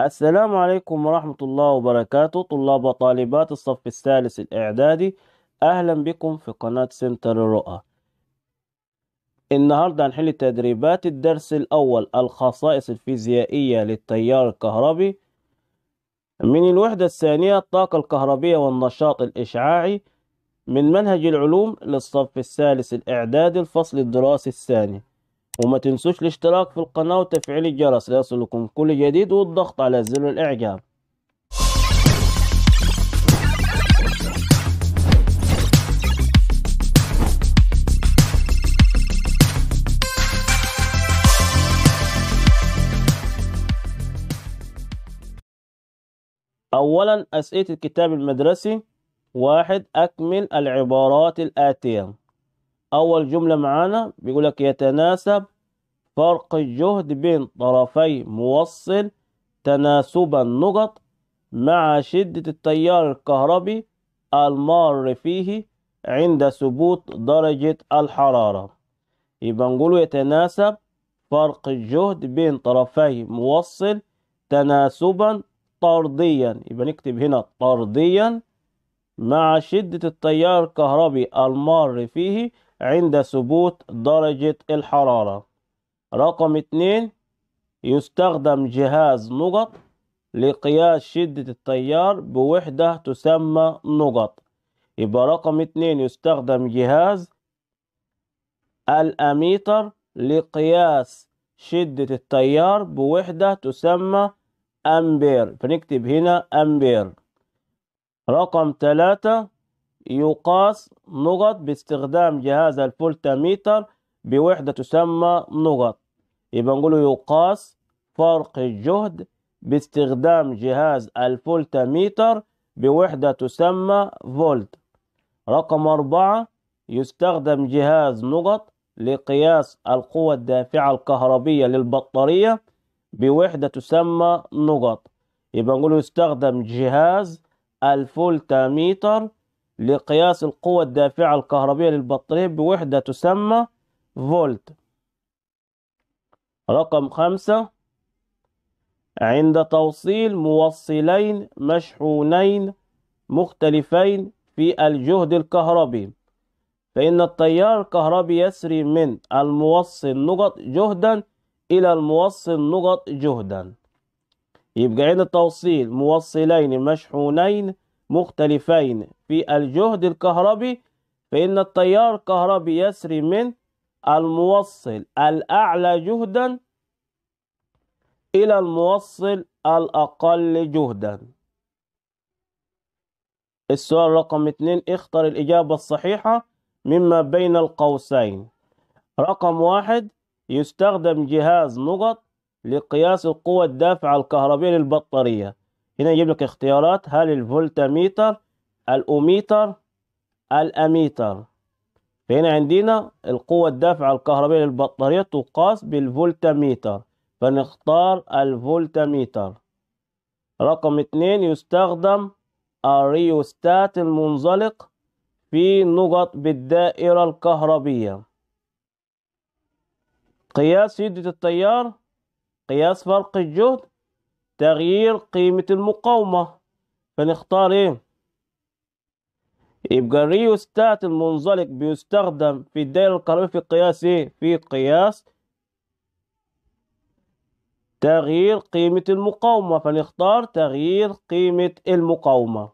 السلام عليكم ورحمة الله وبركاته طلاب وطالبات الصف الثالث الإعدادي أهلا بكم في قناة سنتر الرؤى النهاردة هنحل تدريبات الدرس الأول الخصائص الفيزيائية للتيار الكهربي من الوحدة الثانية الطاقة الكهربية والنشاط الإشعاعي من منهج العلوم للصف الثالث الإعدادي الفصل الدراسي الثاني وما تنسوش الاشتراك في القناة وتفعيل الجرس ليصلكم كل جديد والضغط على زر الإعجاب أولا أسئلة الكتاب المدرسي واحد أكمل العبارات الآتية أول جملة معانا بيقول لك يتناسب فرق الجهد بين طرفي موصل تناسب النقط مع شدة التيار الكهربي المار فيه عند ثبوت درجة الحرارة يبقى نقول يتناسب فرق الجهد بين طرفي موصل تناسبا طرديا يبقى نكتب هنا طرديا مع شدة التيار الكهربي المار فيه عند ثبوت درجة الحرارة رقم اتنين يستخدم جهاز نقط لقياس شدة التيار بوحدة تسمى نقط يبقى رقم اتنين يستخدم جهاز الأميتر لقياس شدة التيار بوحدة تسمى أمبير فنكتب هنا أمبير رقم ثلاثة يقاس نقط باستخدام جهاز الفولتاميتر بوحدة تسمى نقط يبقى نقول يقاس فرق الجهد باستخدام جهاز الفولتاميتر بوحدة تسمى فولت رقم أربعة يستخدم جهاز نقط لقياس القوة الدافعة الكهربية للبطارية بوحدة تسمى نقط يبقى نقول يستخدم جهاز الفولتاميتر لقياس القوة الدافعة الكهربية للبطارية بوحدة تسمى فولت رقم خمسة عند توصيل موصلين مشحونين مختلفين في الجهد الكهربي فإن التيار الكهربي يسري من الموصل نقط جهدا إلى الموصل نقط جهدا يبقى عند توصيل موصلين مشحونين مختلفين في الجهد الكهربي فإن التيار الكهربي يسري من الموصل الأعلى جهدا إلى الموصل الأقل جهدا السؤال رقم اتنين اختر الإجابة الصحيحة مما بين القوسين رقم واحد يستخدم جهاز نقط لقياس القوة الدافعة الكهربية للبطارية هنا يجيب لك اختيارات هل الفولتاميتر الأوميتر الأميتر فهنا عندنا القوة الدافعة الكهربية للبطارية تقاس بالفولتاميتر فنختار الفولتاميتر رقم اثنين يستخدم الريوستات المنزلق في نقط بالدائرة الكهربية قياس شدة التيار قياس فرق الجهد تغيير قيمة المقاومة فنختار ايه يبقى الريوستات المنزلق بيستخدم في الدائرة القانونية في قياس إيه؟ في قياس تغيير قيمة المقاومة فنختار تغيير قيمة المقاومة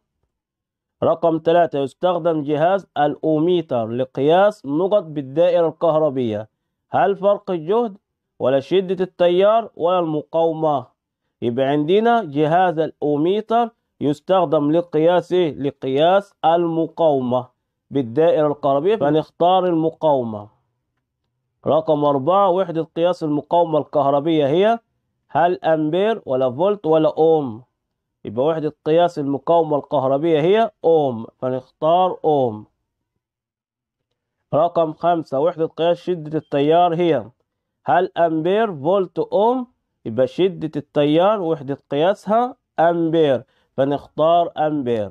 رقم ثلاثة يستخدم جهاز الأوميتر لقياس نقط بالدائرة الكهربية هل فرق الجهد ولا شدة التيار ولا المقاومة يبقى عندنا جهاز الأوميتر يستخدم للقياس إيه؟ لقياس المقاومة بالدائرة القربية فنختار يعني المقاومة رقم أربعة وحدة قياس المقاومة الكهربية هي هل أمبير ولا فولت ولا أوم يبقى وحدة قياس المقاومة الكهربية هي أوم فنختار أوم رقم خمسة وحدة قياس شدة التيار هي هل أمبير فولت أوم يبقى شدة التيار وحدة قياسها أمبير فنختار أمبير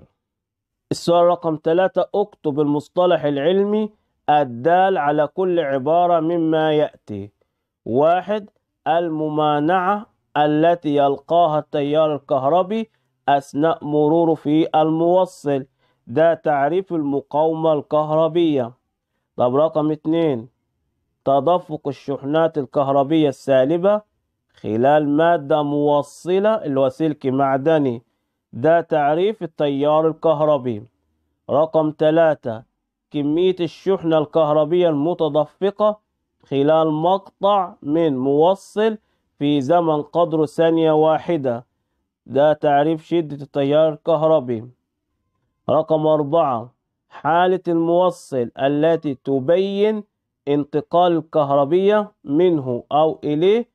السؤال رقم ثلاثة اكتب المصطلح العلمي الدال على كل عبارة مما يأتي واحد الممانعة التي يلقاها التيار الكهربي أثناء مروره في الموصل ده تعريف المقاومة الكهربية طب رقم اتنين تدفق الشحنات الكهربية السالبة خلال مادة موصلة اللي هو سلك معدني ده تعريف التيار الكهربي رقم ثلاثة كمية الشحنة الكهربية المتدفقة خلال مقطع من موصل في زمن قدره ثانية واحدة ده تعريف شدة التيار الكهربي رقم أربعة حالة الموصل التي تبين انتقال الكهربية منه أو إليه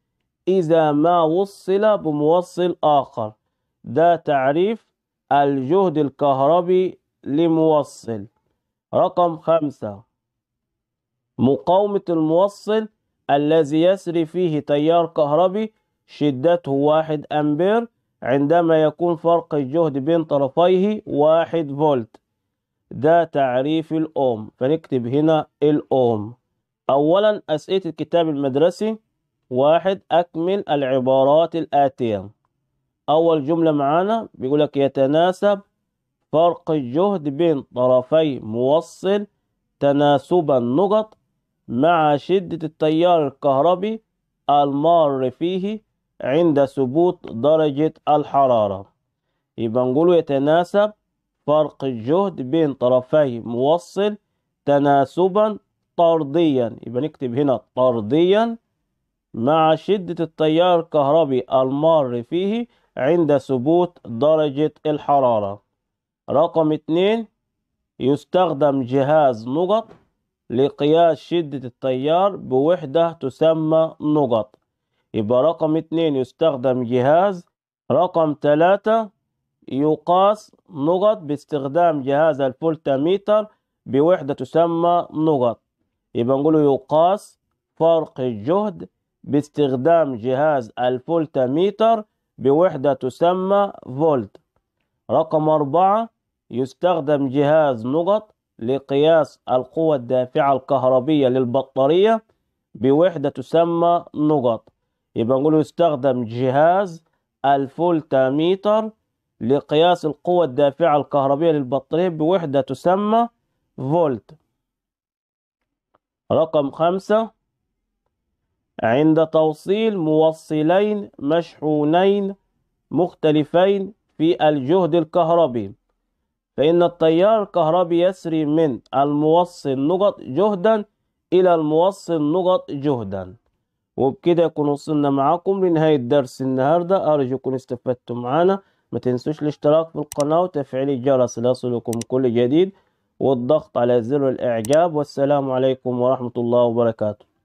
إذا ما وصل بموصل آخر ده تعريف الجهد الكهربي لموصل رقم خمسة مقاومة الموصل الذي يسري فيه تيار كهربي شدته واحد أمبير عندما يكون فرق الجهد بين طرفيه واحد فولت ده تعريف الأوم فنكتب هنا الأوم أولا أسئلة الكتاب المدرسي واحد أكمل العبارات الآتية أول جملة معانا بيقول لك يتناسب فرق الجهد بين طرفي موصل تناسب النقط مع شدة التيار الكهربي المار فيه عند ثبوت درجة الحرارة يبقى نقول يتناسب فرق الجهد بين طرفي موصل تناسبا طرديا يبقى نكتب هنا طرديا مع شدة التيار الكهربي المار فيه عند ثبوت درجة الحرارة رقم اتنين يستخدم جهاز نقط لقياس شدة التيار بوحدة تسمى نقط يبقى رقم اتنين يستخدم جهاز رقم تلاتة يقاس نقط باستخدام جهاز الفولتاميتر بوحدة تسمى نقط يبقى نقوله يقاس فرق الجهد باستخدام جهاز الفولتاميتر بوحدة تسمى فولت رقم أربعة يستخدم جهاز نقط لقياس القوة الدافعة الكهربية للبطارية بوحدة تسمى نقط يبقى نقول يستخدم جهاز الفولتاميتر لقياس القوة الدافعة الكهربية للبطارية بوحدة تسمى فولت رقم خمسة عند توصيل موصلين مشحونين مختلفين في الجهد الكهربي فإن التيار الكهربي يسري من الموصل نقط جهدا إلى الموصل نقط جهدا وبكده يكون وصلنا معاكم لنهاية درس النهاردة أرجو يكون استفدتم معنا ما تنسوش الاشتراك في القناة وتفعيل الجرس ليصلكم كل جديد والضغط على زر الإعجاب والسلام عليكم ورحمة الله وبركاته